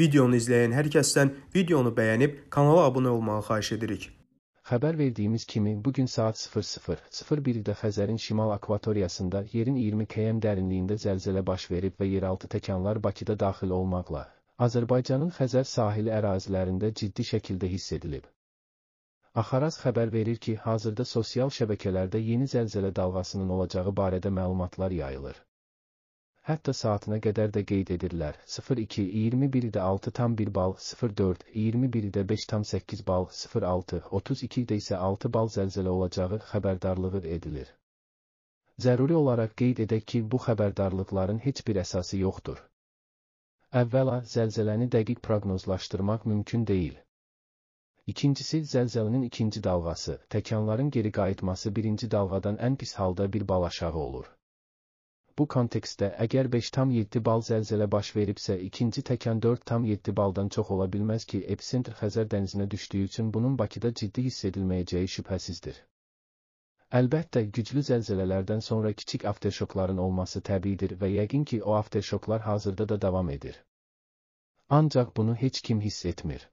Videonu izləyən hər kəsdən videonu bəyənib kanala abunə olmağı xahiş edirik. Xəbər verdiyimiz kimi bu gün saat 00:01-də Xəzərin şimal akvatoriyasında yerin 20 km dərinliyində zəlzələ baş verib və yeraltı təkanlar Bakıda daxil olmaqla Azərbaycanın Xəzər sahili ərazilərində ciddi şəkildə hiss edilib. Axaraz xəbər verir ki, hazırda sosial şəbəkələrdə yeni zəlzələ dalğasının olacağı barədə məlumatlar yayılır hətta saatına qədər də qeyd edirlər. 02 21-də 6 tam 1 bal, 04 21-də 5 tam 8 bal, 06 32-də isə 6 bal zəlzələ olacağı xəbərdarlığı edilir. Zəruri olaraq qeyd edək ki, bu xəbərdarlıqların heç bir əsası yoxdur. Əvvəla, zəlzələni dəqiq proqnozlaşdırmaq mümkün deyil. İkincisi, zəlzələnin ikinci dalğası, təkanların geri qayıtması birinci dalğadan ən pis halda bir bal aşağı olur. Bu kontekstdə əgər 5,7 bal zəlzələ baş veribsə ikinci təkan 4,7 baldan çox ola bilməz ki, epsentr Xəzər dənizinə düşdüyü üçün bunun Bakıda ciddi hiss edilməyəcəyi şübhəsizdir. Əlbəttə, güclü zəlzələlərdən sonra kiçik afterşokların olması təbiidir və yəqin ki, o afterşoklar hazırda da davam edir. Ancaq bunu heç kim hiss etmir.